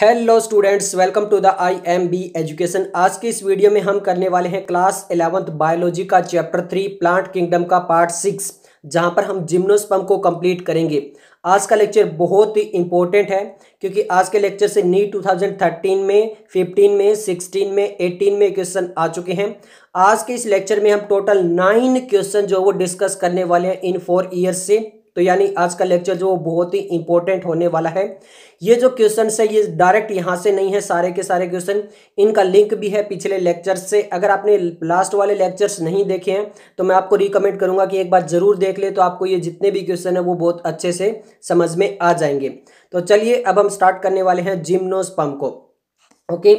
Hello students welcome to the I M B education आज के इस वीडियो में हम करने वाले हैं क्लास एलेवंथ बायोलॉजी का चैप्टर थ्री प्लांट किंगडम का पार्ट सिक्स जहां पर हम जिम्नोस्पम को कंप्लीट करेंगे आज का लेक्चर बहुत ही इंपॉर्टेंट है क्योंकि आज के लेक्चर से नी 2013 में 15 में 16 में 18 में क्वेश्चन आ चुके हैं आज के इस लेक्चर में हम टोटल नाइन क्वेश्चन जो वो डिस्कस करने वाले हैं इन फोर ईयर्स से तो यानी आज का लेक्चर जो बहुत ही इंपॉर्टेंट होने वाला है ये जो क्वेश्चन है ये डायरेक्ट यहाँ से नहीं है सारे के सारे क्वेश्चन इनका लिंक भी है पिछले लेक्चर से अगर आपने लास्ट वाले लेक्चर्स नहीं देखे हैं तो मैं आपको रिकमेंड करूंगा कि एक बार जरूर देख ले तो आपको ये जितने भी क्वेश्चन है वो बहुत अच्छे से समझ में आ जाएंगे तो चलिए अब हम स्टार्ट करने वाले हैं जिम्नोस्पम को ओके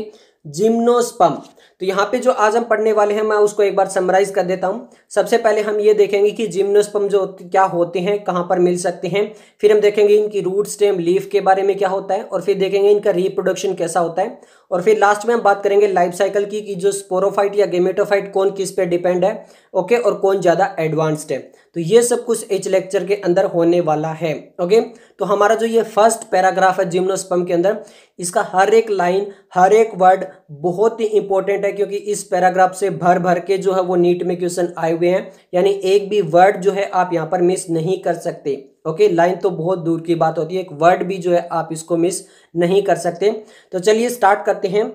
जिम्नोस्पम तो यहाँ पे जो आज हम पढ़ने वाले हैं मैं उसको एक बार समराइज कर देता हूँ सबसे पहले हम ये देखेंगे कि जिम्नोस्पम जो क्या होते हैं कहाँ पर मिल सकते हैं फिर हम देखेंगे इनकी रूट स्टेम लीफ के बारे में क्या होता है और फिर देखेंगे इनका रिप्रोडक्शन कैसा होता है और फिर लास्ट में हम बात करेंगे लाइफ साइकिल की कि जो स्पोरोफाइट या गेमेटोफाइट कौन किस पे डिपेंड है ओके और कौन ज़्यादा एडवांस्ड है तो ये सब कुछ इस लेक्चर के अंदर होने वाला है ओके तो हमारा जो ये फर्स्ट पैराग्राफ है जिम्नोस्पम के अंदर इसका हर एक लाइन हर एक वर्ड बहुत ही इंपॉर्टेंट है क्योंकि इस पैराग्राफ से भर भर के जो है वो नीट में क्वेश्चन आए हुए हैं यानी एक भी वर्ड जो है आप यहाँ पर मिस नहीं कर सकते ओके लाइन तो बहुत दूर की बात होती है एक वर्ड भी जो है आप इसको मिस नहीं कर सकते तो चलिए स्टार्ट करते हैं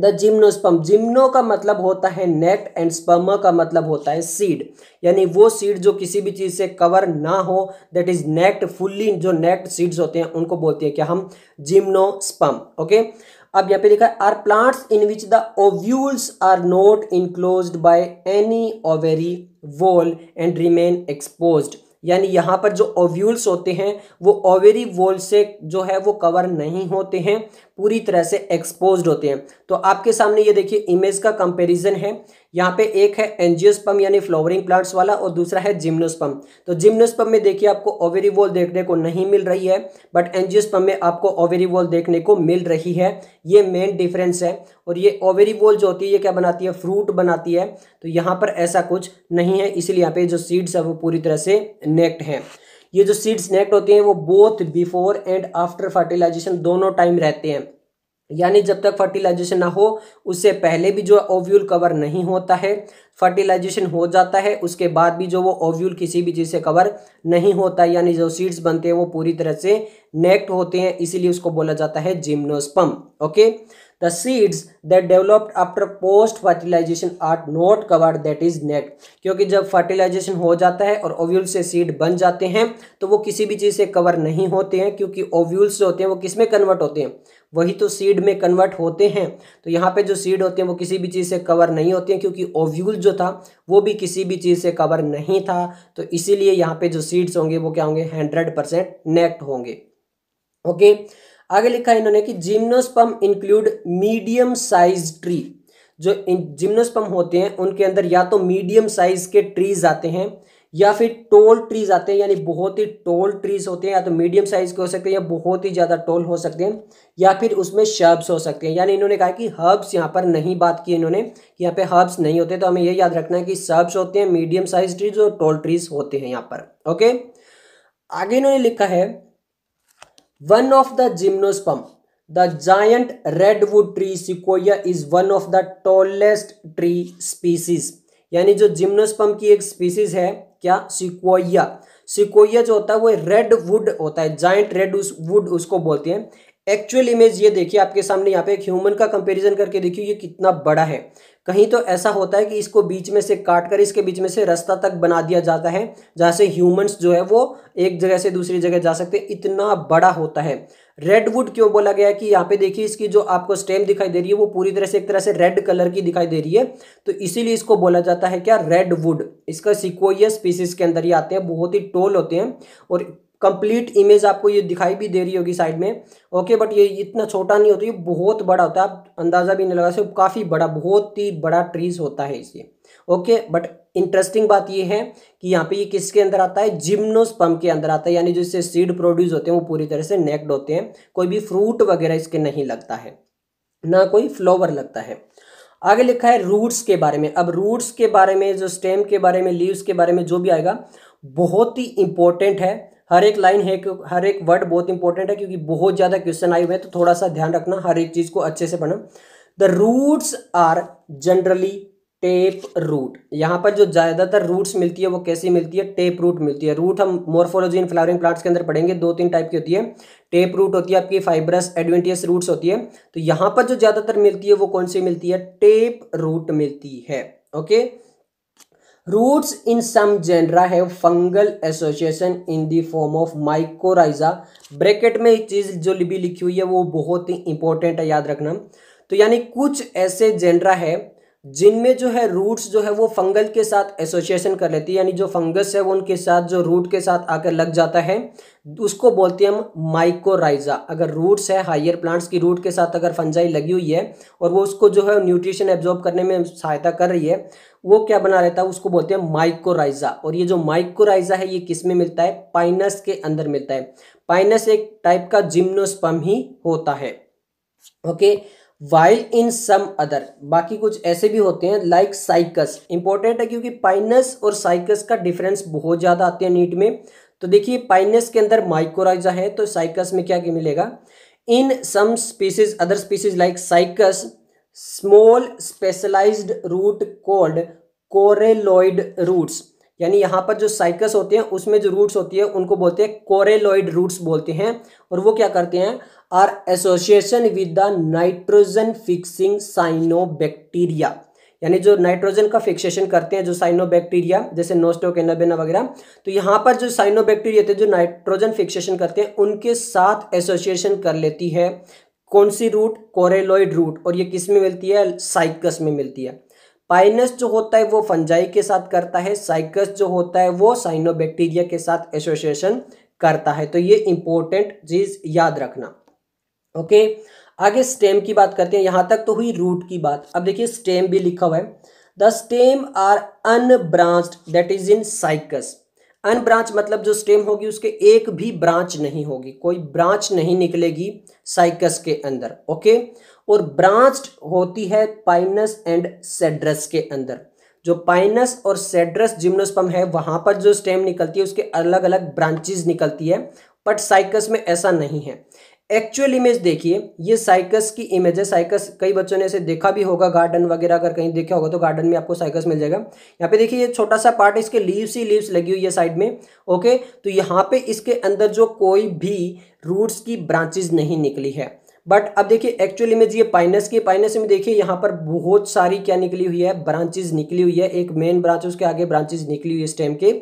द जिम्नोस्पम जिम्नो का मतलब होता है नेट एंड स्पम का मतलब होता है सीड यानी वो सीड जो किसी भी चीज़ से कवर ना हो दैट इज नेट फुल्ली जो नेट सीड्स होते हैं उनको बोलते हैं क्या हम जिम्नोस्पम ओके अब यहाँ पे लिखा है are plants in which the ovules are not enclose by any ovary wall and remain exposed यानी यहाँ पर जो ओव्यूल्स होते हैं वो ओवेरी वोल से जो है वो कवर नहीं होते हैं पूरी तरह से एक्सपोज होते हैं तो आपके सामने ये देखिए इमेज का कंपेरिजन है यहाँ पे एक है एनजियोस्पम यानी फ्लावरिंग प्लांट्स वाला और दूसरा है जिम्नोस्पम तो जिम्नोस्पम में देखिए आपको ओवेरी वॉल देखने को नहीं मिल रही है बट एनजियोस्पम में आपको ओवेरी वॉल देखने को मिल रही है ये मेन डिफरेंस है और ये ओवेरी वॉल जो होती है ये क्या बनाती है फ्रूट बनाती है तो यहाँ पर ऐसा कुछ नहीं है इसीलिए यहाँ पे जो सीड्स है वो पूरी तरह से नेक्ट हैं ये जो सीड्स नेक्ट होते हैं वो both before and after fertilization दोनों टाइम रहते हैं यानी जब तक फर्टिलाइजेशन ना हो उससे पहले भी जो ओव्यूल कवर नहीं होता है फर्टिलाइजेशन हो जाता है उसके बाद भी जो वो ओव्यूल किसी भी चीज़ से कवर नहीं होता यानी जो सीड्स बनते हैं वो पूरी तरह से नेक्ट होते हैं इसीलिए उसको बोला जाता है gymnosperm okay the seeds that developed after post fertilization are not covered that is net क्योंकि जब fertilization हो जाता है और ओव्यूल से seed बन जाते हैं तो वो किसी भी चीज़ से cover नहीं होते हैं क्योंकि ओव्यूल्स जो होते हैं वो किस में कन्वर्ट होते हैं वही तो सीड में कन्वर्ट होते हैं तो यहाँ पे जो सीड होते हैं वो किसी भी चीज़ से कवर नहीं होते हैं क्योंकि ओव्यूल जो था वो भी किसी भी चीज़ से कवर नहीं था तो इसीलिए यहाँ पे जो सीड्स होंगे वो क्या होंगे हंड्रेड परसेंट नेक्ट होंगे ओके okay? आगे लिखा है इन्होंने कि gymnosperm include medium size tree जो जिम्नोस्पम होते हैं उनके अंदर या तो मीडियम साइज के ट्रीज आते हैं या फिर टोल ट्रीज आते हैं यानी बहुत ही टोल ट्रीज होते हैं या तो मीडियम साइज के हो सकते हैं या बहुत ही ज़्यादा टोल हो सकते हैं या फिर उसमें शर्ब्स हो सकते हैं यानी इन्होंने कहा कि हर्ब्स यहाँ पर नहीं बात की इन्होंने कि यहाँ पे हर्ब्स नहीं होते तो हमें यह याद रखना है कि शर्ब्स होते हैं मीडियम साइज ट्रीज और टोल ट्रीज होते हैं यहाँ पर ओके आगे इन्होंने लिखा है one of the gymnosperm the giant redwood tree sequoia is one of the tallest tree species यानी जो जिम्नोस्पम की एक स्पीसीज है क्या सिकोया सिकोया जो होता है वो रेड वुड होता है जायंट रेड उस वुड उसको बोलते हैं एक्चुअल इमेज ये देखिए आपके सामने यहाँ पे एक ह्यूमन का कंपैरिजन करके देखिए ये कितना बड़ा है कहीं तो ऐसा होता है कि इसको बीच में से काट कर इसके बीच में से रास्ता तक बना दिया जाता है जहाँ से ह्यूमन्स जो है वो एक जगह से दूसरी जगह जा सकते हैं इतना बड़ा होता है रेडवुड क्यों बोला गया है कि यहाँ पे देखिए इसकी जो आपको स्टेम दिखाई दे रही है वो पूरी तरह से एक तरह से रेड कलर की दिखाई दे रही है तो इसीलिए इसको बोला जाता है क्या रेडवुड इसका सिकोया स्पीसीज के अंदर ही आते हैं बहुत ही टोल होते हैं और कंप्लीट इमेज आपको ये दिखाई भी दे रही होगी साइड में ओके बट ये इतना छोटा नहीं होता ये बहुत बड़ा होता है आप अंदाज़ा भी नहीं लगा सकते काफ़ी बड़ा बहुत ही बड़ा ट्रीज होता है इसे ओके बट इंटरेस्टिंग बात ये है कि यहाँ पे ये किसके अंदर आता है जिम्नोस्पम के अंदर आता है यानी जो इससे सीड प्रोड्यूस होते हैं वो पूरी तरह से नेक्ड होते हैं कोई भी फ्रूट वगैरह इसके नहीं लगता है ना कोई फ्लोवर लगता है आगे लिखा है रूट्स के बारे में अब रूट्स के बारे में जो स्टेम के बारे में लीव्स के बारे में जो भी आएगा बहुत ही इंपॉर्टेंट है हर एक लाइन है हर एक वर्ड बहुत इंपॉर्टेंट है क्योंकि बहुत ज़्यादा क्वेश्चन आए हुए हैं तो थोड़ा सा ध्यान रखना हर एक चीज़ को अच्छे से पढ़ना the roots are generally tap root यहाँ पर जो ज़्यादातर रूट्स मिलती है वो कैसी मिलती है टेप रूट मिलती है रूट हम मोर्फोलॉजी इन फ्लावरिंग प्लांट्स के अंदर पढ़ेंगे दो तीन टाइप की होती है टेप रूट होती है आपकी फाइब्रस एडवेंटियस रूट्स होती है तो यहाँ पर जो ज़्यादातर मिलती है वो कौन सी मिलती है टेप रूट मिलती है okay roots in some genera है fungal association in the form of mycorrhiza bracket में एक चीज़ जो भी लिखी हुई है वो बहुत ही इंपॉर्टेंट है याद रखना तो यानी कुछ ऐसे जेंड्रा है जिनमें जो है रूट्स जो है वो फंगल के साथ एसोसिएशन कर लेती है यानी जो फंगस है वो उनके साथ जो रूट के साथ आकर लग जाता है उसको बोलते हैं हम माइकोराइजा अगर रूट्स है हायर प्लांट्स की रूट के साथ अगर फंजाई लगी हुई है और वो उसको जो है न्यूट्रिशन एब्जॉर्ब करने में सहायता कर रही है वो क्या बना रहता है उसको बोलते हैं माइकोराइजा और ये जो माइकोराइजा है ये किस में मिलता है पाइनस के अंदर मिलता है पाइनस एक टाइप का जिम्नोस्पम ही होता है okay while in some other बाकी कुछ ऐसे भी होते हैं लाइक साइकस इंपॉर्टेंट है क्योंकि पाइनस और साइकस का डिफरेंस बहुत ज़्यादा आते हैं नीट में तो देखिए पाइनस के अंदर माइकोराइजा है तो साइकस में क्या क्या मिलेगा in some species other species like cycas small specialized root called coralloid roots यानी यहाँ पर जो साइकस होते हैं उसमें जो रूट्स होती है उनको बोलते हैं कोरेलॉइड रूट्स बोलते हैं और वो क्या करते हैं are association with the nitrogen fixing cyanobacteria यानी जो नाइट्रोजन का फिक्सेशन करते हैं जो साइनोबैक्टीरिया जैसे नोस्टोक एनाबेना वगैरह तो यहाँ पर जो साइनोबैक्टीरिया थे जो नाइट्रोजन फिक्सेशन करते हैं उनके साथ एसोसिएशन कर लेती है कौन सी रूट कोरेलोइड रूट और ये किस में मिलती है साइकस में मिलती है पाइनस जो होता है वो फंजाई के साथ करता है साइकस जो होता है वो साइनोबैक्टीरिया के साथ एसोसिएशन करता है तो ये इंपॉर्टेंट चीज याद रखना ओके आगे स्टेम की बात करते हैं यहां तक तो हुई रूट की बात अब देखिए स्टेम भी लिखा हुआ है the stem are unbranched that is in cycas unbranch मतलब जो स्टेम होगी उसके एक भी ब्रांच नहीं होगी कोई ब्रांच नहीं निकलेगी साइकस के अंदर ओके और ब्रांच होती है पाइनस एंड सेड्रस के अंदर जो पाइनस और सेड्रस जिम्नोस्पम है वहां पर जो स्टेम निकलती है उसके अलग अलग ब्रांचेज निकलती है बट साइकस में ऐसा नहीं है एक्चुअल इमेज देखिए ये साइकस की इमेज है साइकस कई बच्चों ने इसे देखा भी होगा गार्डन वगैरह अगर कहीं देखा होगा तो गार्डन में आपको साइकस मिल जाएगा यहाँ पे देखिए ये छोटा सा पार्ट इसके लीव्स ही लीव्स लगी हुई है साइड में ओके तो यहाँ पे इसके अंदर जो कोई भी रूट्स की ब्रांचेज नहीं निकली है बट अब देखिए एक्चुअल इमेज ये पाइनस की पाइनस में देखिए यहाँ पर बहुत सारी क्या निकली हुई है ब्रांचेज निकली हुई है एक मेन ब्रांच उसके आगे ब्रांचेज निकली हुई है स्टेम के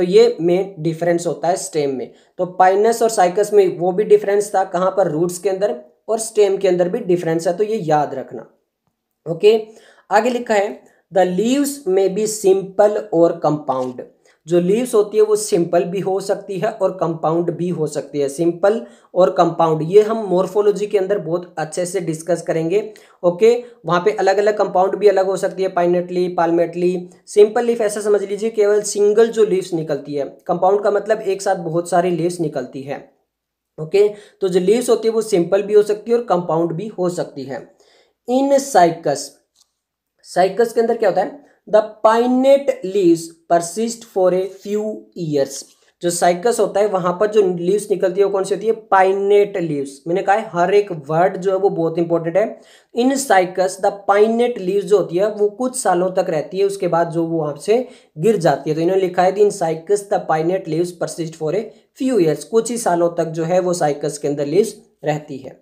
तो ये मेन डिफरेंस होता है स्टेम में तो पाइनस और साइकस में वो भी डिफरेंस था कहाँ पर रूट्स के अंदर और स्टेम के अंदर भी डिफरेंस है तो ये याद रखना ओके आगे लिखा है the leaves may be simple और कंपाउंड जो लीव्स होती है वो सिंपल भी हो सकती है और कंपाउंड भी हो सकती है सिंपल और कंपाउंड ये हम मोर्फोलॉजी के अंदर बहुत अच्छे से डिस्कस करेंगे ओके वहाँ पे अलग अलग कंपाउंड भी अलग हो सकती है पाइनेटली पालमेटली सिंपल लीफ ऐसा समझ लीजिए केवल सिंगल जो लीव्स निकलती है कंपाउंड का मतलब एक साथ बहुत सारी लीव्स निकलती है ओके तो जो लीव्स होती है वो सिंपल भी हो सकती है और कंपाउंड भी हो सकती है इन साइकस साइकस के अंदर क्या होता है the pinnate leaves persist for a few years जो साइकस होता है वहां पर जो लीव्स निकलती है वो कौन सी होती है पाइनेट लीव्स मैंने कहा है हर एक वर्ड जो है वो बहुत इंपॉर्टेंट है in cycas the pinnate leaves जो होती है वो कुछ सालों तक रहती है उसके बाद जो वो वहां से गिर जाती है तो इन्होंने लिखा है in cycas the pinnate leaves persist for a few years कुछ ही सालों तक जो है वो साइकस के अंदर लीव्स रहती है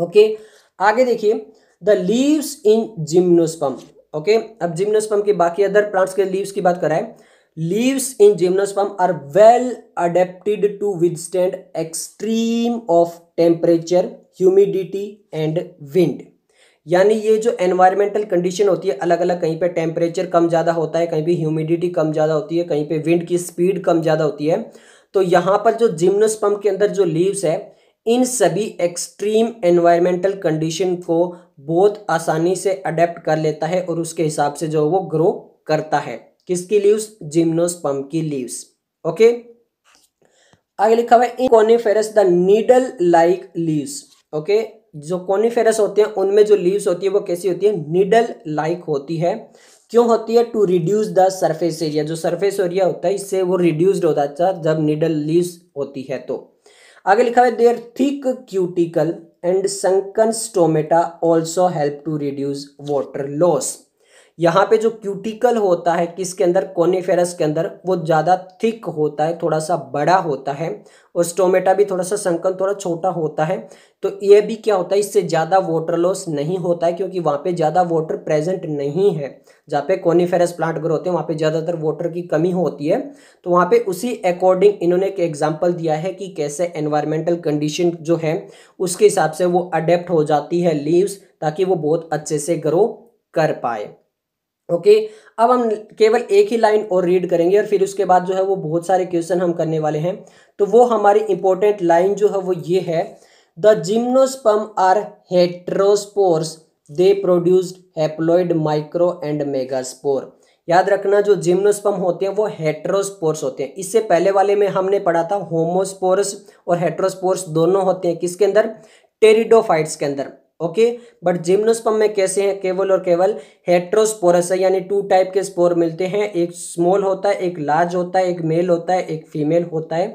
ओके okay? आगे देखिए the leaves in gymnosperm okay अब जिम्नोस्पम के बाकी अदर प्लांट्स के लीव्स की बात कराएं leaves in gymnosperm are well adapted to withstand extreme of temperature humidity and wind यानी ये जो एनवायरमेंटल कंडीशन होती है अलग अलग कहीं पे टेम्परेचर कम ज़्यादा होता है कहीं पे ह्यूमिडिटी कम ज़्यादा होती है कहीं पे विंड की स्पीड कम ज़्यादा होती है तो यहाँ पर जो जिम्नोस्पम के अंदर जो लीव्स है इन सभी एक्सट्रीम एनवायरमेंटल कंडीशन को बहुत आसानी से अडेप्ट कर लेता है और उसके हिसाब से जो वो ग्रो करता है किसकी लीव्स जिम्नोस्पम की लीव्स ओके आगे लिखा हुआ है in coniferous the needle like leaves okay जो कॉनिफेरस होते हैं उनमें जो लीव्स होती है वो कैसी होती है नीडल लाइक होती है क्यों होती है to reduce the surface area जो सरफेस एरिया होता है इससे वो रिड्यूस्ड होता है जब नीडल लीव्स होती है तो आगे लिखा है their thick cuticle and sunken stomata also help to reduce water loss यहाँ पे जो क्यूटिकल होता है किसके अंदर कॉनिफेरस के अंदर वो ज़्यादा थिक होता है थोड़ा सा बड़ा होता है और स्टोमेटा भी थोड़ा सा संकन थोड़ा छोटा होता है तो ये भी क्या होता है इससे ज़्यादा वाटर लॉस नहीं होता है क्योंकि वहाँ पे ज़्यादा वाटर प्रेजेंट नहीं है जहाँ पे कॉनिफेरस प्लांट ग्रो होते हैं वहाँ पर ज़्यादातर वाटर की कमी होती है तो वहाँ पर उसी अकॉर्डिंग इन्होंने एक एग्जाम्पल दिया है कि कैसे एनवायरमेंटल कंडीशन जो है उसके हिसाब से वो अडेप्ट हो जाती है लीव्स ताकि वो बहुत अच्छे से ग्रो कर पाए ओके okay, अब हम केवल एक ही लाइन और रीड करेंगे और फिर उसके बाद जो है वो बहुत सारे क्वेश्चन हम करने वाले हैं तो वो हमारी इंपॉर्टेंट लाइन जो है वो ये है the gymnosperm are heterosporous they produced haploid micro and megaspore याद रखना जो जिम्नोस्पम होते हैं वो हेट्रोस्पोर्स होते हैं इससे पहले वाले में हमने पढ़ा था होमोस्पोर्स और हेट्रोस्पोर्स दोनों होते हैं किसके अंदर टेरिडोफाइट्स के अंदर ओके बट जिम्नोस्पम में कैसे हैं केवल और केवल हेट्रोस्पोरस है यानी टू टाइप के स्पोर मिलते हैं एक स्मॉल होता है एक लार्ज होता है एक मेल होता है एक फीमेल होता है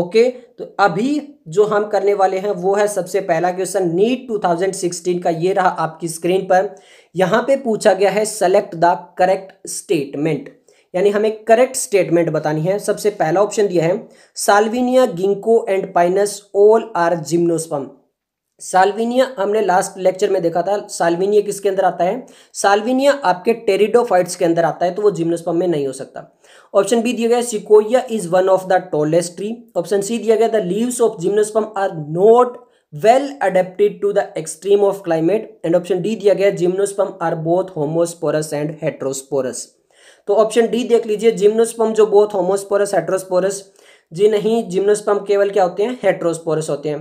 ओके okay, तो अभी जो हम करने वाले हैं वो है सबसे पहला क्वेश्चन नीट 2016 का ये रहा आपकी स्क्रीन पर यहाँ पे पूछा गया है सेलेक्ट द करेक्ट स्टेटमेंट यानी हमें करेक्ट स्टेटमेंट बतानी है सबसे पहला ऑप्शन दिया है salvinia ginkgo and pinus all are gymnosperm salvinia हमने लास्ट लेक्चर में देखा था साल्विनिया किसके अंदर आता है साल्विनिया आपके टेरिडोफाइट्स के अंदर आता है तो वो जिम्नोस्पर्म में नहीं हो सकता ऑप्शन बी दिया गया sequoia is one of the tallest tree option C दिया गया the leaves of gymnosperm are not well adapted to the extreme of climate and option D दिया गया gymnosperm are both homosporous and heterosporous तो option D देख लीजिए gymnosperm जो both homosporous heterosporous जी नहीं gymnosperm केवल क्या होते हैं हेट्रोस्पोरस होते हैं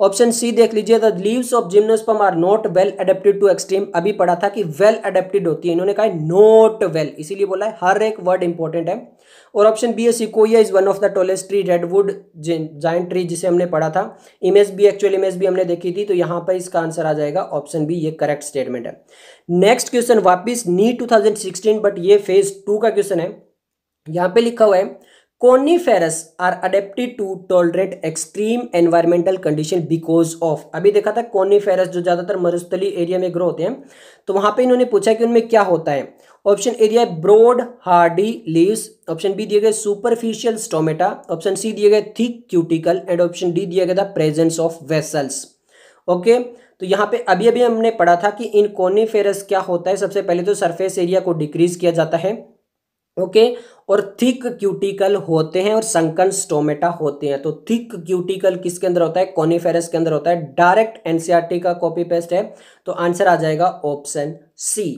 ऑप्शन सी देख लीजिए the leaves of gymnosperm are not well adapted to extreme अभी पढ़ा था कि वेल well अडेप्टेड होती है इन्होंने कहा नॉट वेल इसीलिए बोला है हर एक वर्ड इंपॉर्टेंट है और ऑप्शन बी है sequoia is one of the tallest tree redwood giant tree जिसे हमने पढ़ा था इमेज भी एक्चुअल इमेज भी हमने देखी थी तो यहाँ पर इसका आंसर आ जाएगा ऑप्शन बी ये करेक्ट स्टेटमेंट है नेक्स्ट क्वेश्चन वापिस नी टू बट ये फेज टू का क्वेश्चन है यहाँ पे लिखा हुआ है coniferous are adapted to tolerate extreme environmental condition because of अभी देखा था कोनीफेरस जो ज़्यादातर मरुस्थली एरिया में ग्रो होते हैं तो वहां पे इन्होंने पूछा कि उनमें क्या होता है ऑप्शन ए दिया है broad hardy leaves option B दिए गए सुपरफिशियल स्टोमेटा ऑप्शन सी दिए गए thick cuticle and option D दिया गया था प्रेजेंस ऑफ वेसल्स ओके तो यहाँ पे अभी अभी हमने पढ़ा था कि इन कोनीफेरस क्या होता है सबसे पहले तो सरफेस एरिया को डिक्रीज किया जाता है ओके और थिक क्यूटिकल होते हैं और संकन स्टोमेटा होते हैं तो थिक क्यूटिकल किसके अंदर होता है कॉनिफेरस के अंदर होता है डायरेक्ट एनसीआरटी का कॉपी पेस्ट है तो आंसर आ जाएगा ऑप्शन सी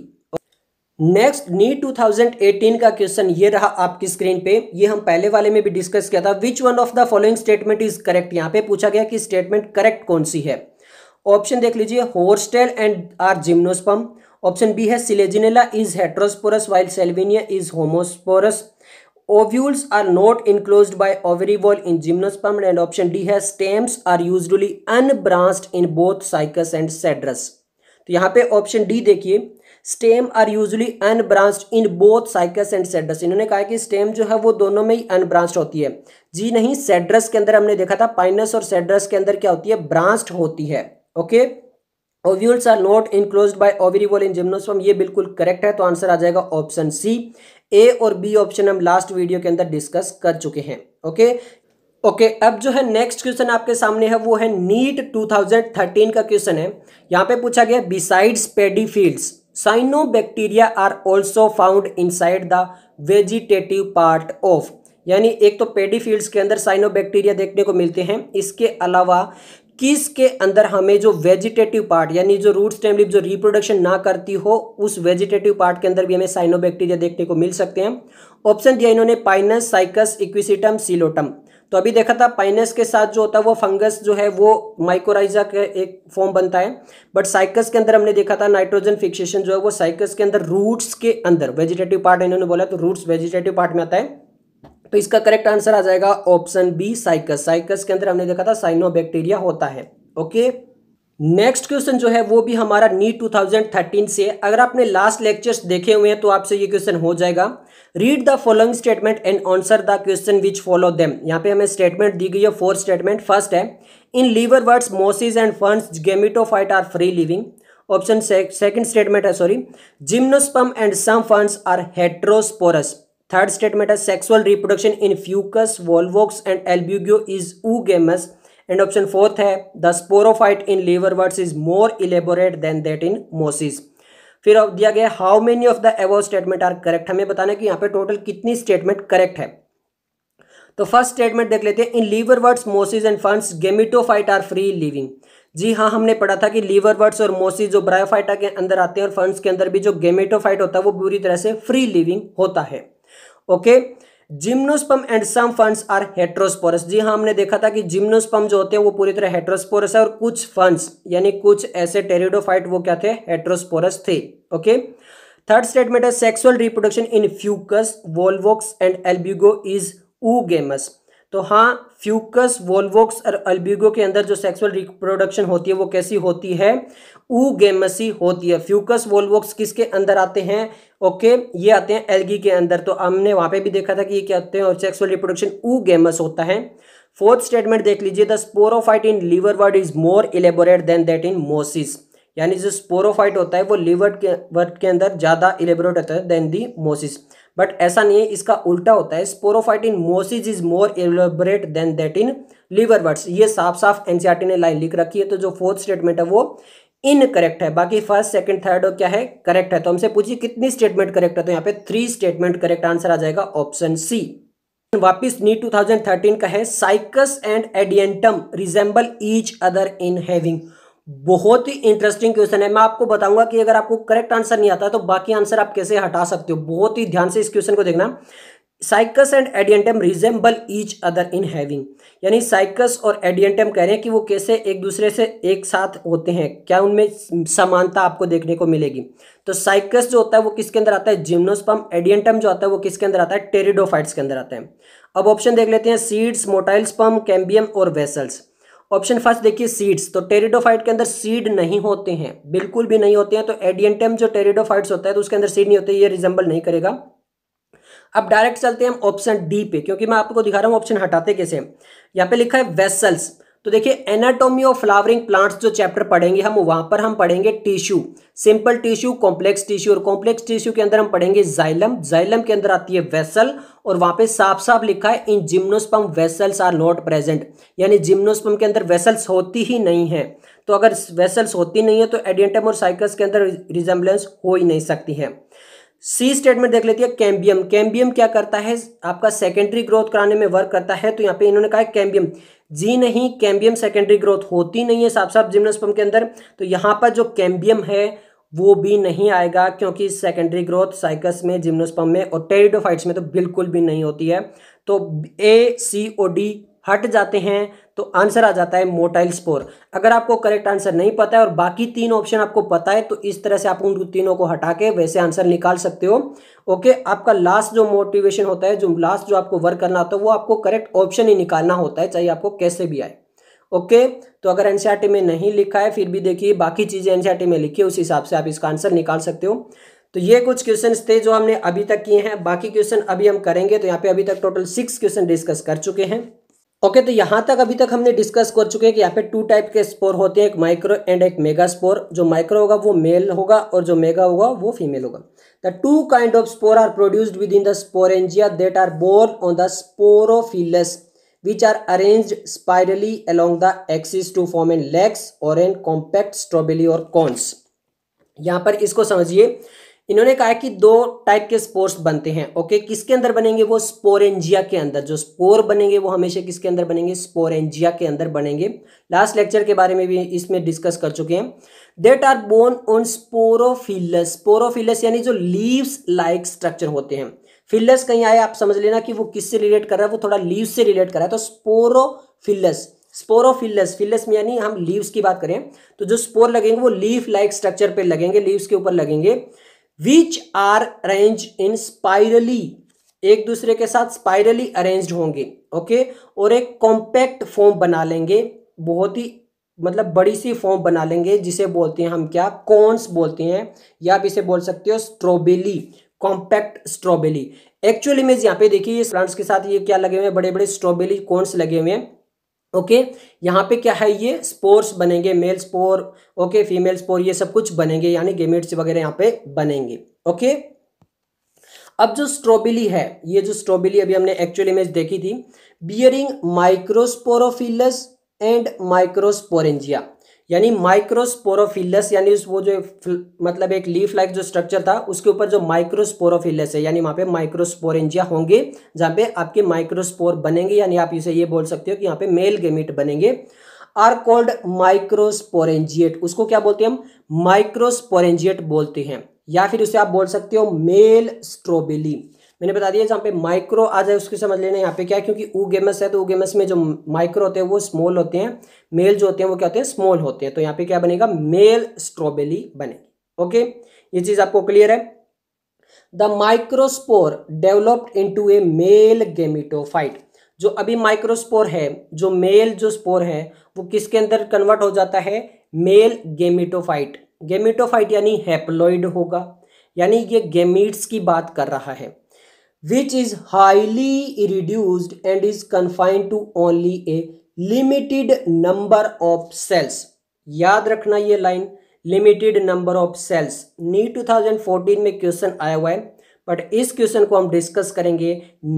नेक्स्ट नी 2018 का क्वेश्चन ये रहा आपकी स्क्रीन पे ये हम पहले वाले में भी डिस्कस किया था which one of the following statement is correct यहां पे पूछा गया कि स्टेटमेंट करेक्ट कौन सी है ऑप्शन देख लीजिए horsetail and are gymnosperm option B है selaginella is heterosporous while salvinia is homosporous ovules are not enclose by ovary wall in gymnosperm and option D है stems are usually unbranched in both cycas and cedrus तो यहाँ पे option D देखिए stem are usually unbranched in both cycas and cedrus इन्होंने कहा कि stem जो है वो दोनों में ही अनब्रांस्ड होती है जी नहीं सेड्रस के अंदर हमने देखा था पाइनस और सेड्रस के अंदर क्या होती है ब्रांस्ड होती है okay okay? Ovules are not enclose by ovary wall in gymnosperm ये बिल्कुल करेक्ट है तो आंसर आ जाएगा ऑप्शन सी ए और बी ऑप्शन हम लास्ट वीडियो के अंदर डिस्कस कर चुके हैं ओके ओके okay, अब जो है नेक्स्ट क्वेश्चन आपके सामने है वो है नीट 2013 का क्वेश्चन है यहाँ पे पूछा गया besides paddy fields cyanobacteria are also found inside the vegetative part of यानी एक तो पेडी फील्ड्स के अंदर साइनो बैक्टीरिया देखने को मिलते हैं इसके अलावा किस के अंदर हमें जो वेजिटेटिव पार्ट यानी जो रूट स्टेम लिप जो रिप्रोडक्शन ना करती हो उस वेजिटेटिव पार्ट के अंदर भी हमें साइनोबैक्टीरिया देखने को मिल सकते हैं ऑप्शन दिया इन्होंने पाइनस साइकस इक्विसिटम सीलोटम तो अभी देखा था पाइनस के साथ जो होता है वो फंगस जो है वो माइक्रोराइजा का एक फॉर्म बनता है बट साइकस के अंदर हमने देखा था नाइट्रोजन फिक्सेशन जो है वो साइकस के अंदर रूट्स के अंदर वेजिटेटिव पार्ट इन्होंने बोला तो रूट्स वेजिटेटिव पार्ट में आता है तो इसका करेक्ट आंसर आ जाएगा ऑप्शन बी साइकस साइकस के अंदर हमने देखा था बैक्टीरिया होता है ओके नेक्स्ट क्वेश्चन जो है वो भी हमारा नीट 2013 से अगर आपने लास्ट लेक्चर्स देखे हुए हैं तो आपसे ये क्वेश्चन हो जाएगा read the following statement and answer the question which follow them यहाँ पे हमें स्टेटमेंट दी गई है फोर स्टेटमेंट फर्स्ट है in liverworts mosses and ferns gametophyte are free living option second statement है sorry gymnosperm and some ferns are heterosporous third statement है sexual reproduction in fucus volvox and albugo is oogamous and option fourth है the sporophyte in liverworts is more elaborate than that in mosses फिर अब दिया गया how many of the above statement are correct हमें बताना कि यहाँ पे टोटल कितनी स्टेटमेंट करेक्ट है तो फर्स्ट स्टेटमेंट देख लेते हैं in liverworts mosses and फंड गेमिटोफाइट आर फ्री लिविंग जी हाँ हमने पढ़ा था कि लीवर वर्ड्स और मोसिस जो ब्रायोफाइटा के अंदर आते हैं और फंड्स के अंदर भी जो गेमिटोफाइट होता है वो पूरी तरह से फ्री लिविंग होता है okay gymnosperm and some ferns are heterosporous जी हाँ हमने देखा था कि जिम्नोस्पम जो होते हैं वो पूरी तरह हेट्रोस्पोरस है और कुछ फंड्स यानी कुछ ऐसे टेरिडोफाइट वो क्या थे हेट्रोस्पोरस थे ओके थर्ड स्टेटमेंट है sexual reproduction in fucus volvox and albugo is oogamous तो हाँ फ्यूकस वोल्वोक्स और अल्बिगो के अंदर जो सेक्सुअल रिप्रोडक्शन होती है वो कैसी होती है ऊ गेमसी होती है फ्यूकस वोल्वोक्स किसके अंदर आते हैं ओके ये आते हैं एल्गी के अंदर तो हमने वहाँ पे भी देखा था कि ये क्या होते हैं और सेक्सुअल रिप्रोडक्शन ऊ गेमस होता है फोर्थ स्टेटमेंट देख लीजिए the sporophyte in liverworts is more elaborate than that in mosses यानी जो स्पोरोफाइट होता है वो लीवर के वर्ड के अंदर ज़्यादा इलेबोरेट होता है देन दी मोसिस बट ऐसा नहीं है इसका उल्टा होता है sporophyte in mosses is more elaborate than that in liverworts ये साफ साफ एनसीआरटी ने लाइन लिख रखी है तो जो फोर्थ स्टेटमेंट है वो इनकरेक्ट है बाकी फर्स्ट सेकंड थर्ड और क्या है करेक्ट है तो हमसे पूछिए कितनी स्टेटमेंट करेक्ट है तो यहाँ पे थ्री स्टेटमेंट करेक्ट आंसर आ जाएगा ऑप्शन सी वापिस नीट 2013 का है Cycas and Adiantum resemble each other in having बहुत ही इंटरेस्टिंग क्वेश्चन है मैं आपको बताऊंगा कि अगर आपको करेक्ट आंसर नहीं आता तो बाकी आंसर आप कैसे हटा सकते हो बहुत ही ध्यान से इस क्वेश्चन को देखना Cycas and Adiantum resemble each other in having यानी साइकस और एडियंटम कह रहे हैं कि वो कैसे एक दूसरे से एक साथ होते हैं क्या उनमें समानता आपको देखने को मिलेगी तो साइकस जो होता है वो किसके अंदर आता है जिम्नोस्पम एडियंटम जो आता है वो किसके अंदर आता है टेरिडोफाइट्स के अंदर आता है अब ऑप्शन देख लेते हैं सीड्स मोटाइल्स पम्प कैम्बियम और वेसल्स ऑप्शन फर्स्ट देखिए सीड्स तो टेरिडोफाइट के अंदर सीड नहीं होते हैं बिल्कुल भी नहीं होते हैं तो एडियंटम जो टेरिडोफाइट्स होता है तो उसके अंदर सीड नहीं होते ये रिजेंबल नहीं करेगा अब डायरेक्ट चलते हैं हम ऑप्शन डी पे क्योंकि मैं आपको दिखा रहा हूँ ऑप्शन हटाते कैसे यहाँ पे लिखा है वेसल्स तो देखिए एनाटॉमी ऑफ फ्लावरिंग प्लांट्स जो चैप्टर पढ़ेंगे हम वहां पर हम पढ़ेंगे tissue simple tissue complex tissue और कॉम्प्लेक्स टिश्यू के अंदर हम पढ़ेंगे जाइलम जाइलम के अंदर आती है वेसल और वहां पे साफ साफ लिखा है in gymnosperm vessels are not present यानी जिम्नोस्पम के अंदर वेसल्स होती ही नहीं है तो अगर वेसल्स होती नहीं है तो एडियंटम और साइकस के अंदर रिजेम्बलेंस हो ही नहीं सकती है सी स्टेटमेंट देख लेती है कैम्बियम कैम्बियम क्या करता है आपका सेकेंडरी ग्रोथ कराने में वर्क करता है तो यहाँ पे इन्होंने कहा है कैम्बियम जी नहीं कैम्बियम सेकेंडरी ग्रोथ होती नहीं है साफ साफ जिम्नोस्पर्म के अंदर तो यहाँ पर जो कैम्बियम है वो भी नहीं आएगा क्योंकि सेकेंडरी ग्रोथ साइकस में जिम्नोस्पम में और टेरिडोफाइट्स में तो बिल्कुल भी नहीं होती है तो ए सी ओ डी हट जाते हैं तो आंसर आ जाता है मोटाइल स्पोर अगर आपको करेक्ट आंसर नहीं पता है और बाकी तीन ऑप्शन आपको पता है तो इस तरह से आप उन तीनों को हटा के वैसे आंसर निकाल सकते हो ओके आपका लास्ट जो मोटिवेशन होता है जो लास्ट जो आपको वर्क करना होता है वो आपको करेक्ट ऑप्शन ही निकालना होता है चाहे आपको कैसे भी आए ओके तो अगर एनसीईआरटी e में नहीं लिखा है फिर भी देखिए बाकी चीज़ें एनसीईआरटी e में लिखी है उस हिसाब से आप इसका आंसर निकाल सकते हो तो ये कुछ क्वेश्चन थे जो हमने अभी तक किए हैं बाकी क्वेश्चन अभी हम करेंगे तो यहाँ पे अभी तक टोटल सिक्स क्वेश्चन डिस्कस कर चुके हैं ओके तो यहाँ तक अभी तक हमने डिस्कस कर चुके हैं कि यहाँ पे टू टाइप के स्पोर होते हैं एक माइक्रो एंड एक मेगा स्पोर जो माइक्रो होगा वो मेल होगा और जो मेगा होगा वो फीमेल होगा the two kind of spore are produced within the sporangia that are borne on the sporophylls which are arranged spirally along the axis to form an lax or an compact strobili or cones यहाँ पर इसको समझिए इन्होंने कहा कि दो type के spores बनते हैं ओके किसके अंदर बनेंगे वो स्पोरेंजिया के अंदर जो स्पोर बनेंगे वो हमेशा किसके अंदर बनेंगे स्पोरेंजिया के अंदर बनेंगे लास्ट लेक्चर के बारे में भी इसमें डिस्कस कर चुके हैं that are borne on sporophylls sporophylls यानी जो लीव्स लाइक स्ट्रक्चर होते हैं फिलस कहीं आए आप समझ लेना कि वो किससे रिलेट कर रहा है वो थोड़ा लीव से रिलेट कर रहा है तो स्पोरोफिलस स्पोरोफिलस फिलस में यानी हम लीव्स की बात करें तो जो स्पोर लगेंगे वो लीफ लाइक स्ट्रक्चर पर लगेंगे लीव्स के ऊपर लगेंगे which are arranged in spirally एक दूसरे के साथ स्पाइरली अरेन्ज होंगे ओके और एक कॉम्पैक्ट फॉर्म बना लेंगे बहुत ही मतलब बड़ी सी फॉर्म बना लेंगे जिसे बोलते हैं हम क्या कॉन्स बोलते हैं या आप इसे बोल सकते हो strobili compact strobili actual image यहाँ पे देखिए ये प्लांट्स के साथ ये क्या लगे हुए हैं बड़े बड़े स्ट्रॉबेली कॉन्स लगे हुए हैं ओके okay, यहाँ पे क्या है ये स्पोर्स बनेंगे male spore okay female spore ये सब कुछ बनेंगे यानी गेमेट्स वगैरह यहाँ पे बनेंगे ओके okay? अब जो स्ट्रॉबेली है ये जो स्ट्रॉबेली अभी हमने एक्चुअल इमेज देखी थी बियरिंग माइक्रोस्पोरोफिलस एंड माइक्रोस्पोरेंजिया यानी माइक्रोस्पोरोफिलस यानी वो जो मतलब एक लीफ लाइक जो स्ट्रक्चर था उसके ऊपर जो माइक्रोस्पोरोफिलस है यानी वहाँ पे माइक्रोस्पोरेंजिया होंगे जहाँ पे आपके माइक्रोस्पोर बनेंगे यानी आप इसे ये बोल सकते हो कि यहाँ पे मेल गेमिट बनेंगे आर कॉल्ड माइक्रोस्पोरेंजिएट उसको क्या बोलते हैं हम माइक्रोस्पोरेंजिएट बोलते हैं या फिर उसे आप बोल सकते हो मेल स्ट्रोबेली मैंने बता दिया जहाँ पे माइक्रो आ जाए उसकी समझ लेना यहाँ पे क्या क्योंकि गेमस है तो गेमस में जो माइक्रो होते हैं वो स्मॉल होते हैं मेल जो होते हैं वो क्या होते हैं स्मॉल होते हैं तो यहाँ पे क्या बनेगा मेल स्ट्रॉबेरी बनेगी ओके ये चीज़ आपको क्लियर है the microspore developed into a male gametophyte जो अभी माइक्रोस्पोर है जो मेल जो स्पोर है वो किसके अंदर कन्वर्ट हो जाता है मेल गेमिटोफाइट गेमिटोफाइट यानी हैप्लोइड होगा यानी ये गेमिट्स की बात कर रहा है which is highly reduced and is confined to only a limited number of cells याद रखना ये line limited number of cells NEET 2014 में क्वेश्चन आया हुआ है बट इस क्वेश्चन को हम डिस्कस करेंगे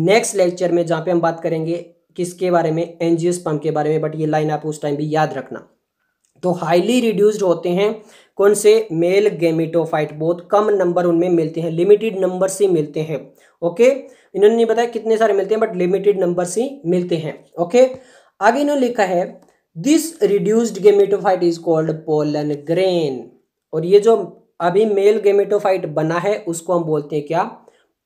नेक्स्ट लेक्चर में जहाँ पे हम बात करेंगे किसके बारे में एनजीएस पंप के बारे में बट ये लाइन आप उस टाइम भी याद रखना तो हाईली रिड्यूस्ड होते हैं कौन से मेल गेमिटोफाइट बहुत कम नंबर उनमें मिलते हैं लिमिटेड नंबर से मिलते हैं ओके इन्होंने नहीं बताया कितने सारे मिलते हैं बट लिमिटेड नंबर से मिलते हैं ओके आगे इन्होंने लिखा है this reduced gametophyte is called pollen grain और ये जो अभी मेल गेमिटोफाइट बना है उसको हम बोलते हैं क्या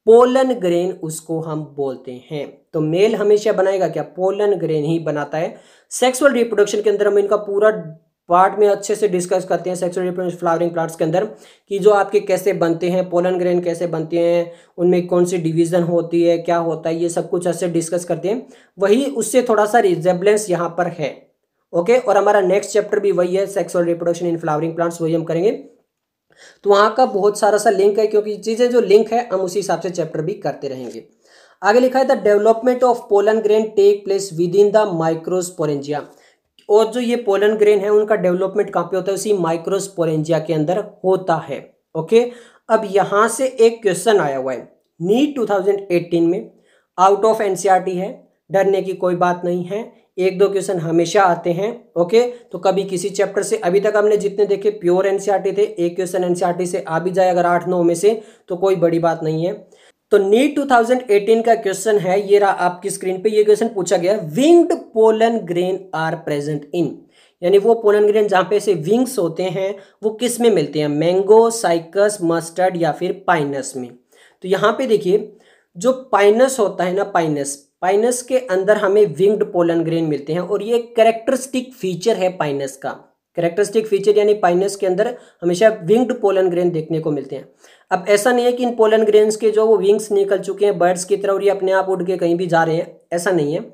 पोलन ग्रेन उसको हम बोलते हैं तो मेल हमेशा बनाएगा क्या पोलन ग्रेन ही बनाता है सेक्सुअल रिप्रोडक्शन के अंदर हम इनका पूरा पार्ट में अच्छे से डिस्कस करते हैं सेक्सुअल रिप्रोडक्शन फ्लावरिंग प्लांट्स के अंदर कि जो आपके कैसे बनते हैं पोलन ग्रेन कैसे बनते हैं उनमें कौन सी डिवीज़न होती है क्या होता है ये सब कुछ अच्छे डिस्कस करते हैं वही उससे थोड़ा सा रिजेबलेंस यहाँ पर है ओके और हमारा नेक्स्ट चैप्टर भी वही है sexual reproduction in flowering plants वही हम करेंगे तो वहाँ का बहुत सारा सा लिंक है क्योंकि चीज़ें जो लिंक है हम उसी हिसाब से चैप्टर भी करते रहेंगे आगे लिखा है the development of pollen grain take place within the microsporangia और जो ये पोलन ग्रेन है उनका डेवलपमेंट कहाँ पे होता है उसी माइक्रोस्पोरेंजिया के अंदर होता है ओके अब यहाँ से एक क्वेश्चन आया हुआ है नीट 2018 में आउट ऑफ एनसीईआरटी है डरने की कोई बात नहीं है एक दो क्वेश्चन हमेशा आते हैं ओके तो कभी किसी चैप्टर से अभी तक हमने जितने देखे प्योर एनसीईआरटी e थे एक क्वेश्चन एनसीईआरटी e से आ भी जाए अगर आठ नौ में से तो कोई बड़ी बात नहीं है तो नीट 2018 का क्वेश्चन है ये रहा आपकी स्क्रीन पे ये क्वेश्चन पूछा गया winged pollen grain are present in यानी वो पोलन ग्रेन जहां पे से विंग्स होते हैं वो किस में मिलते हैं मैंगो साइकस मस्टर्ड या फिर पाइनस में तो यहां पे देखिए जो पाइनस होता है ना पाइनस पाइनस के अंदर हमें विंग्ड पोलन ग्रेन मिलते हैं और ये करेक्टरिस्टिक फीचर है पाइनस का कैरेक्टरिस्टिक फीचर यानी पाइनस के अंदर हमेशा विंग्ड पोलन ग्रेन देखने को मिलते हैं अब ऐसा नहीं है कि इन पोलन ग्रेन के जो वो विंग्स निकल चुके हैं बर्ड्स की तरह और ये अपने आप उड़ के कहीं भी जा रहे हैं ऐसा नहीं है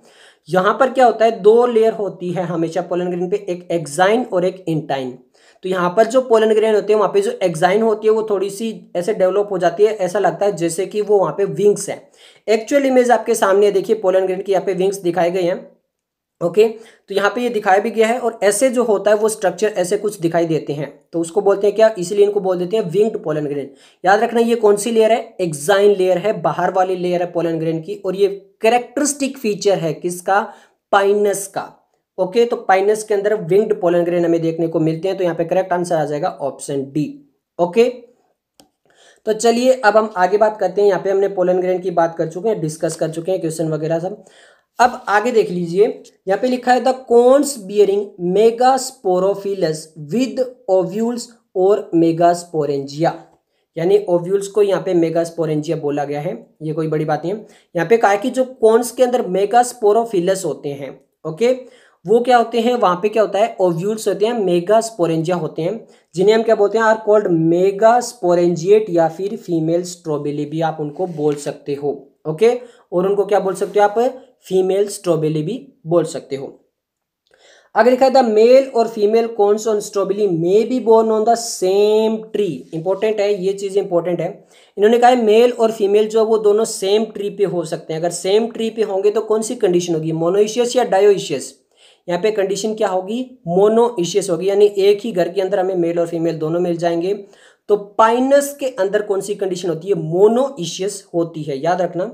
यहाँ पर क्या होता है दो लेयर होती है हमेशा पोलन ग्रेन पे एक एग्जाइन और एक इंटाइन तो यहाँ पर जो पोलन ग्रेन होते हैं वहाँ पे जो एग्जाइन होती है वो थोड़ी सी ऐसे डेवलप हो जाती है ऐसा लगता है जैसे कि वो वहाँ पे विंग्स है एक्चुअल इमेज आपके सामने देखिए पोलन ग्रेन की यहाँ पे विंग्स दिखाए गए हैं ओके तो यहाँ पे ये दिखाया भी गया है और ऐसे जो होता है वो स्ट्रक्चर ऐसे कुछ दिखाई देते हैं तो उसको बोलते हैं क्या इसीलिए इनको बोल देते हैं विंग्ड पोलन ग्रेन याद रखना ये कौन सी लेयर है एक्साइन लेयर है बाहर वाली लेयर है पोलन ग्रेन की और ये करेक्टरिस्टिक फीचर है किसका पाइनस का ओके तो पाइनस के अंदर विंग्ड पोलन ग्रेन हमें देखने को मिलते हैं तो यहाँ पे करेक्ट आंसर आ जाएगा ऑप्शन डी ओके तो चलिए अब हम आगे बात करते हैं यहाँ पे हमने पोलन ग्रेन की बात कर चुके हैं डिस्कस कर चुके हैं क्वेश्चन वगैरह सब अब आगे देख लीजिए यहाँ पे लिखा है the cones bearing megasporophylls with ovules or megasporangia यानी ओव्यूल्स को यहाँ पे मेगा स्पोरेंजिया बोला गया है ये कोई बड़ी बात नहीं है यहाँ पे कहा है कि जो कॉन्स के अंदर मेगा स्पोरोफिलस होते हैं ओके वो क्या होते हैं वहाँ पे क्या होता है ओव्यूल्स होते हैं मेगा स्पोरेंजिया होते हैं जिन्हें हम क्या बोलते हैं आर कॉल्ड मेगा स्पोरेंजिएट या फिर फीमेल स्ट्रॉबेरी भी आप उनको बोल सकते हो ओके और उनको क्या बोल सकते हो आप फीमेल स्ट्रॉबेरी भी बोल सकते हो अगर लिखा है the male or female cones on strobili may be borne on the same tree important है ये चीज़ इंपॉर्टेंट है इन्होंने कहा है मेल और फीमेल जो है वो दोनों सेम ट्री पे हो सकते हैं अगर सेम ट्री पे होंगे तो कौन सी कंडीशन होगी मोनोइशियस या डायोइशियस यहाँ पे कंडीशन क्या होगी मोनोइशियस होगी यानी एक ही घर के अंदर हमें मेल और फीमेल दोनों मिल जाएंगे तो पाइनस के अंदर कौन सी कंडीशन होती है मोनोइशियस होती है याद रखना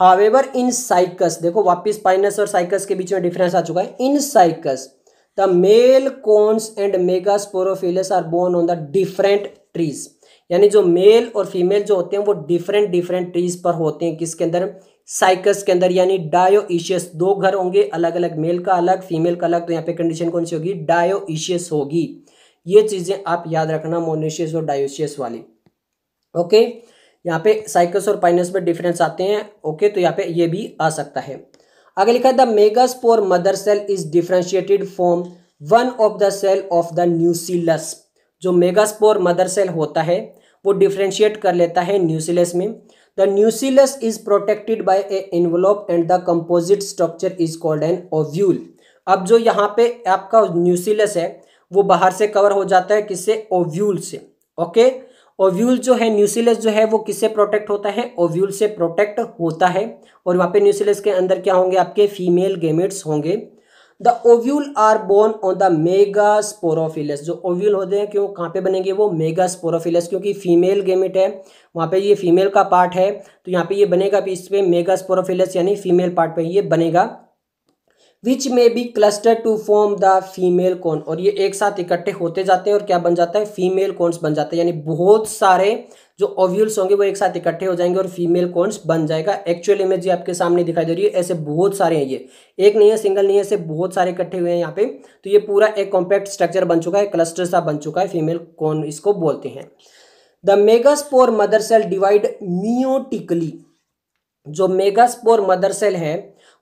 हावेवर इन साइकस देखो वापिस पाइनस और साइकस के बीच में डिफरेंस आ चुका है in cycas the male cones and mega megasporophylls are borne on the different trees यानी जो मेल और फीमेल जो होते हैं वो डिफरेंट डिफरेंट ट्रीज पर होते हैं किसके अंदर साइकस के अंदर यानी डायोइशियस दो घर होंगे अलग अलग मेल का अलग फीमेल का अलग तो यहाँ पे कंडीशन कौन सी होगी डायोइशियस होगी ये चीज़ें आप याद रखना मोनिशियस और डायोशियस वाली ओके okay? यहाँ पे साइकस और पाइनस में डिफरेंस आते हैं ओके तो यहाँ पे ये भी आ सकता है आगे लिखा है the megaspore mother cell is differentiated form one of the cell of the nucellus जो मेगास्पोर मदर सेल होता है वो डिफ्रेंशिएट कर लेता है न्यूसिलस में the nucellus is protected by a envelope and the composite structure is called an ovule अब जो यहाँ पे आपका न्यूसिलस है वो बाहर से कवर हो जाता है किससे ओव्यूल से ओके okay? ओव्यूल जो है न्यूसिलस जो है वो किससे प्रोटेक्ट होता है ओव्यूल से प्रोटेक्ट होता है और वहाँ पे न्यूसिलस के अंदर क्या होंगे आपके फीमेल गेमिट्स होंगे the ovule are borne on the megasporophylls जो ओव्यूल होते हैं क्यों कहाँ पे बनेंगे वो मेगा स्पोरोफिलस क्योंकि फीमेल गेमिट है वहाँ पे ये फीमेल का पार्ट है तो यहाँ पे ये बनेगा इस पे मेगा स्पोरोफिलस यानी फीमेल पार्ट पे ये बनेगा which may be cluster to form the female cone और ये एक साथ इकट्ठे होते जाते हैं और क्या बन जाता है फीमेल कॉन्स बन जाते हैं यानी बहुत सारे जो ओव्यूल्स होंगे वो एक साथ इकट्ठे हो जाएंगे और फीमेल कॉन्स बन जाएगा एक्चुअल इमेज ये आपके सामने दिखाई दे रही है ऐसे बहुत सारे हैं ये एक नहीं है सिंगल नहीं है ऐसे बहुत सारे इकट्ठे हुए हैं यहाँ पे तो ये पूरा एक कॉम्पैक्ट स्ट्रक्चर बन चुका है क्लस्टर सा बन चुका है फीमेल कॉन इसको बोलते हैं the megaspore mother cell divide meiotically जो मेगास्पोर मदर सेल है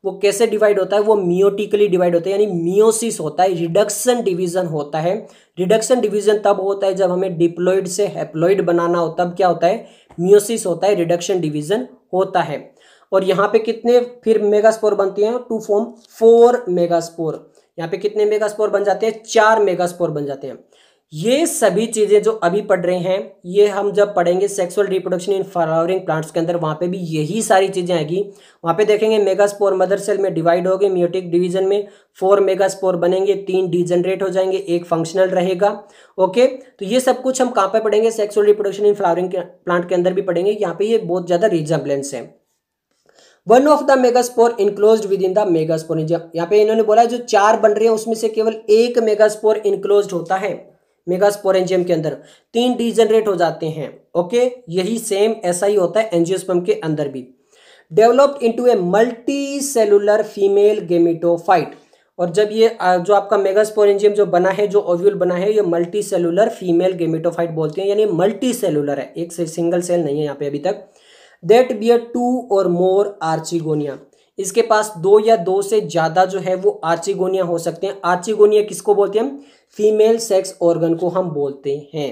वो कैसे डिवाइड होता है वो मियोटिकली डिवाइड होता है यानी मियोसिस होता है रिडक्शन डिवीजन होता है रिडक्शन डिवीजन तब होता है जब हमें डिप्लॉइड से हेप्लोइड बनाना हो तब क्या होता है मियोसिस होता है रिडक्शन डिवीजन होता है और यहाँ पे कितने फिर मेगास्पोर बनते हैं टू फॉर्म फोर मेगास्पोर यहाँ पे कितने मेगास्पोर बन जाते हैं चार मेगास्पोर बन जाते हैं ये सभी चीज़ें जो अभी पढ़ रहे हैं ये हम जब पढ़ेंगे sexual reproduction in flowering plants के अंदर वहां पे भी यही सारी चीज़ें आएगी वहां पे देखेंगे मेगास्पोर मदर सेल में डिवाइड हो म्यूटिक डिवीजन में फोर मेगास्पोर बनेंगे तीन डिजनरेट हो जाएंगे एक फंक्शनल रहेगा ओके तो ये सब कुछ हम कहाँ पर पढ़ेंगे sexual reproduction in flowering plant के अंदर भी पढ़ेंगे यहाँ पे ये बहुत ज़्यादा रिजम्बलेंस है one of the megaspore enclosed within the megaspore यहाँ पे इन्होंने बोला जो चार बन रहे हैं उसमें से केवल एक मेगास्पोर इनक्लोज होता है मेगास्पोरेंजियम के अंदर तीन डिजनरेट हो जाते हैं ओके यही सेम ऐसा ही होता है एंजियोस्पर्म के अंदर भी developed into a multicellular female gametophyte और जब ये जो आपका मेगास्पोरेंजियम जो बना है जो ओव्यूल बना है ये मल्टी सेलुलर फीमेल गेमिटोफाइट बोलते हैं यानी मल्टी सेलुलर है एक से सिंगल सेल नहीं है यहाँ पे अभी तक देट बियर टू और मोर आर्चिगोनिया इसके पास दो या दो से ज़्यादा जो है वो आर्चिगोनिया हो सकते हैं आर्चिगोनिया किसको बोलते हैं फीमेल सेक्स ऑर्गन को हम बोलते हैं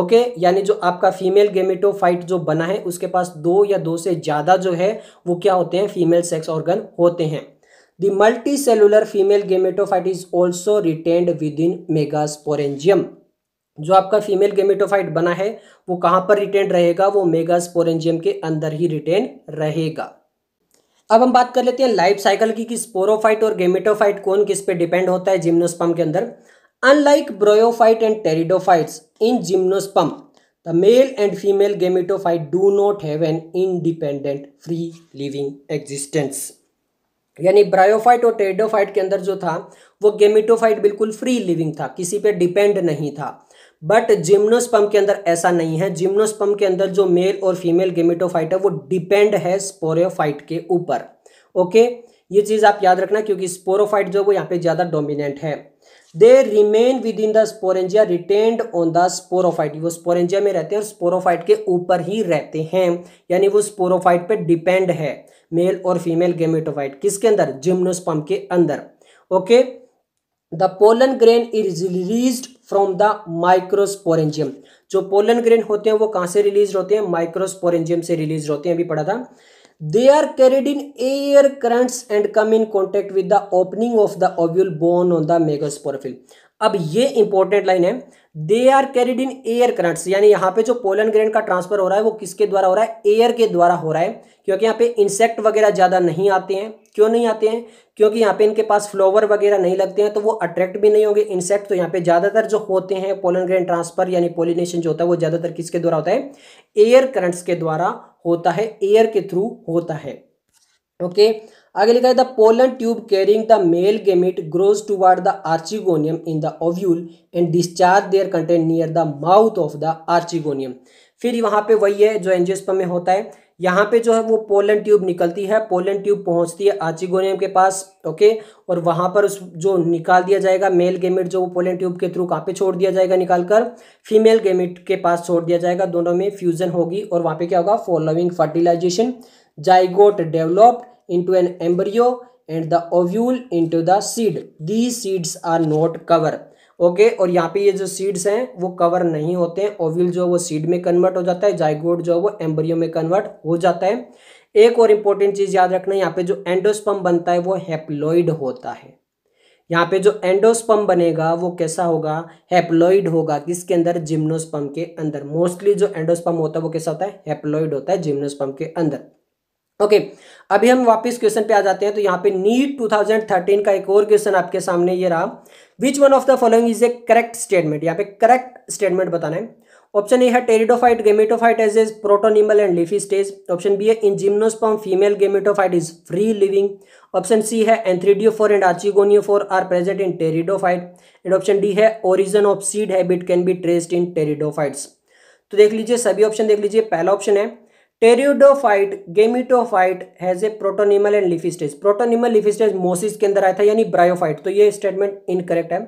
ओके okay, यानी जो आपका फीमेल गेमेटोफाइट जो बना है उसके पास दो या दो से ज़्यादा जो है वो क्या होते हैं फीमेल सेक्स ऑर्गन होते हैं the multicellular female gametophyte is also retained within megasporangium जो आपका फीमेल गेमेटोफाइट बना है वो कहाँ पर रिटेन रहेगा वो मेगास्पोरेंजियम के अंदर ही रिटेन रहेगा अब हम बात कर लेते हैं लाइफ साइकिल की कि स्पोरोफाइट और गेमेटोफाइट कौन किस पे डिपेंड होता है जिम्नोस्पम के अंदर Unlike bryophyte and pteridophytes, in gymnosperm, the male and female gametophyte do not have an independent free living existence. यानी ब्रायोफाइट और टेरिडोफाइट के अंदर जो था वो गेमिटोफाइट बिल्कुल फ्री लिविंग था किसी पे डिपेंड नहीं था बट जिम्नोस्पम के अंदर ऐसा नहीं है जिम्नोस्पम के अंदर जो मेल और फीमेल गेमिटोफाइट है वो डिपेंड है स्पोरोफाइट के ऊपर ओके ये चीज़ आप याद रखना क्योंकि स्पोरोफाइट जो वो यहाँ पे ज़्यादा डोमिनेंट है they remain within the sporangia retained on the sporophyte वो स्पोरेंजिया में रहते हैं और स्पोरोफाइट के ऊपर ही रहते हैं यानी वो स्पोरोफाइट पे डिपेंड है मेल और फीमेल गेमेटोफाइट किसके अंदर जिम्नोस्पम के अंदर okay the pollen grain is release from the microsporangium जो पोलन ग्रेन होते हैं वो कहाँ से रिलीज होते हैं माइक्रोस्पोरेंजियम से रिलीज होते हैं अभी पढ़ा था they are carried in air currents and come in contact with the opening of the ovule bone on the megasporophyll अब ये इंपॉर्टेंट लाइन है they are carried in air currents यानी यहाँ पे जो पोलन ग्रेन का ट्रांसफर हो रहा है वो किसके द्वारा हो रहा है एयर के द्वारा हो रहा है क्योंकि यहाँ पे इंसेक्ट वगैरह ज़्यादा नहीं आते हैं क्यों नहीं आते हैं क्योंकि यहाँ पे इनके पास फ्लोवर वगैरह नहीं लगते हैं तो वो अट्रैक्ट भी नहीं होंगे इंसेक्ट तो यहाँ पे ज़्यादातर जो होते हैं पोलन ग्रेन ट्रांसफर यानी पोलिनेशन जो होता है वो ज़्यादातर किसके द्वारा होता है एयर करंट्स के द्वारा होता है एयर के थ्रू होता है ओके आगे लिखा है the pollen tube carrying the male gamete grows toward the archegonium in the ovule and discharge their content near the mouth of the archegonium फिर वहाँ पे वही है जो एनजीएसपम में होता है यहाँ पे जो है वो पोलन ट्यूब निकलती है पोलन ट्यूब पहुँचती है आचिगोनियम के पास ओके और वहाँ पर उस जो निकाल दिया जाएगा मेल गेमिट जो वो पोलन ट्यूब के थ्रू कहाँ पे छोड़ दिया जाएगा निकाल कर फीमेल गेमिट के पास छोड़ दिया जाएगा दोनों में फ्यूजन होगी और वहाँ पे क्या होगा following fertilization zygote developed into an embryo and the ovule into the seed the seeds are not cover okay और यहाँ पे ये जो सीड्स हैं वो कवर नहीं होते हैं ओविल जो वो सीड में कन्वर्ट हो जाता है जाइगोड जो वो एम्ब्रियो में कन्वर्ट हो जाता है एक और इंपॉर्टेंट चीज़ याद रखना यहाँ पे जो एंडोस्पम बनता है वो हेप्लॉइड होता है यहाँ पे जो एंडोस्पम बनेगा वो कैसा होगा हेप्लॉइड होगा किसके अंदर जिम्नोस्पम के अंदर मोस्टली जो एंडोस्पम होता है वो कैसा होता है हेप्लॉइड होता है जिम्नोस्पम के अंदर ओके okay, अभी हम वापस क्वेश्चन पे आ जाते हैं तो यहाँ पे नीट 2013 e e का एक और क्वेश्चन आपके सामने ये रहा which one of the following is a correct statement यहाँ पे करेक्ट स्टेटमेंट बताना है ऑप्शन ए है pteridophyte gametophyte as as protonemal and leafy stage option B है in gymnosperm female gametophyte is free living option C है antheridiophore and four are present in pteridophyte and option D है origin of seed habit can be traced in pteridophytes तो देख लीजिए सभी option देख लीजिए पहला ऑप्शन है pteridophyte gametophyte has a protonemal and leafy stage protonemal leafy stage mosses के अंदर आया था यानी ब्रायोफाइट तो ये स्टेटमेंट इनकरेक्ट है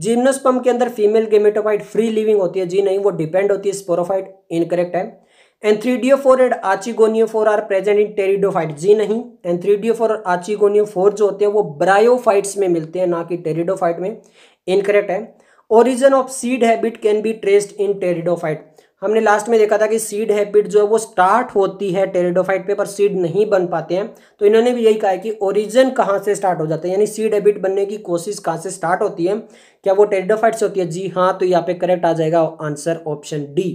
जिम्नोस्पम के अंदर फीमेल गेमेटोफाइट फ्री लिविंग होती है जी नहीं वो डिपेंड होती है स्पोरोफाइट इनकरेक्ट है antheridiophore and four are present in pteridophyte जी नहीं फोर और फोर जो होते हैं वो ब्रायोफाइट्स में मिलते हैं ना कि टेरिडोफाइट में इनकरेक्ट है origin of seed habit can be traced in pteridophyte हमने लास्ट में देखा था कि सीड हैबिट जो है वो स्टार्ट होती है टेरेडोफाइट पे पर सीड नहीं बन पाते हैं तो इन्होंने भी यही कहा है कि ओरिजिन कहाँ से स्टार्ट हो जाता है यानी सीड हैबिट बनने की कोशिश कहाँ से स्टार्ट होती है क्या वो टेरेडोफाइट से होती है जी हाँ तो यहाँ पे करेक्ट आ जाएगा आंसर ऑप्शन डी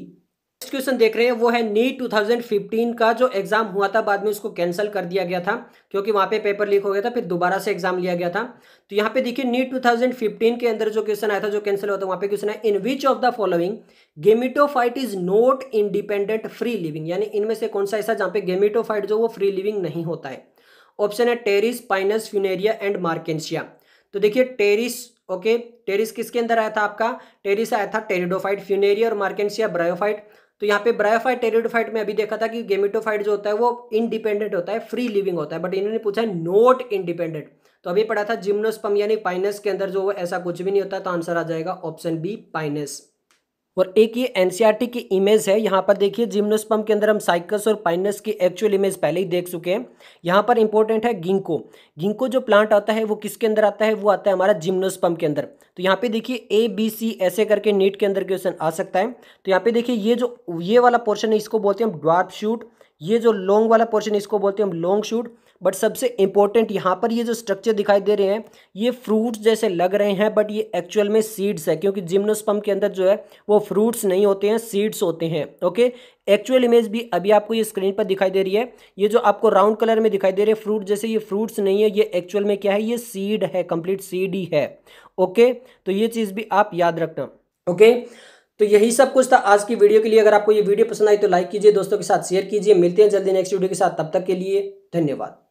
क्वेश्चन देख रहे हैं वो है नीट 2015 का जो एग्जाम हुआ था बाद में उसको कैंसिल कर दिया गया था क्योंकि वहां पे पेपर लीक हो गया था फिर दोबारा से एग्जाम लिया गया था तो यहाँ पे देखिए नीट 2015 के अंदर जो क्वेश्चन आया था जो कैंसिल हुआ था वहां पे क्वेश्चन है in which of the following gametophyte is not independent free living यानी इनमें से कौन सा ऐसा जहाँ पे गेमिटोफाइट जो वो फ्री लिविंग नहीं होता है ऑप्शन है टेरिस पाइनस फ्यूनेरिया एंड मार्केशिया तो देखिए टेरिस ओके टेरिस किसके अंदर आया था आपका टेरिस आया था टेरिडोफाइट फ्यूनेरिया और मार्केशिया ब्रायोफाइट तो यहाँ पे ब्रायोफाइट टेरिडोफाइट में अभी देखा था कि गेमिटोफाइट जो होता है वो इंडिपेंडेंट होता है फ्री लिविंग होता है बट इन्होंने पूछा है नोट इंडिपेंडेंट तो अभी पढ़ा था जिम्नोस्पम यानी पाइनस के अंदर जो ऐसा कुछ भी नहीं होता तो आंसर आ जाएगा ऑप्शन बी पाइनस और एक ये एनसीईआरटी e की इमेज है यहाँ पर देखिए जिम्नोस्पम के अंदर हम साइकस और पाइनस की एक्चुअल इमेज पहले ही देख चुके हैं यहाँ पर इंपॉर्टेंट है गिंको गिंको जो प्लांट आता है वो किसके अंदर आता है वो आता है हमारा जिम्नोस्पम के अंदर तो यहाँ पे देखिए ए बी सी ऐसे करके नीट के अंदर क्वेश्चन आ सकता है तो यहाँ पे देखिए ये जो ये वाला पोर्शन है इसको बोलते हैं हम ड्वार्फ शूट ये जो लॉन्ग वाला पोर्शन है इसको बोलते हैं हम लॉन्ग शूट बट सबसे इम्पोर्टेंट यहाँ पर ये जो स्ट्रक्चर दिखाई दे रहे हैं ये फ्रूट्स जैसे लग रहे हैं बट ये एक्चुअल में सीड्स है क्योंकि जिम्नोस्पम के अंदर जो है वो फ्रूट्स नहीं होते हैं सीड्स होते हैं ओके एक्चुअल इमेज भी अभी आपको ये स्क्रीन पर दिखाई दे रही है ये जो आपको राउंड कलर में दिखाई दे रहे हैं फ्रूट जैसे ये फ्रूट्स नहीं है ये एक्चुअल में क्या है ये सीड है कंप्लीट सीड ही है ओके तो ये चीज़ भी आप याद रखना ओके तो यही सब कुछ था आज की वीडियो के लिए अगर आपको ये वीडियो पसंद आई तो लाइक कीजिए दोस्तों के साथ शेयर कीजिए मिलते हैं जल्दी नेक्स्ट वीडियो के साथ तब तक के लिए धन्यवाद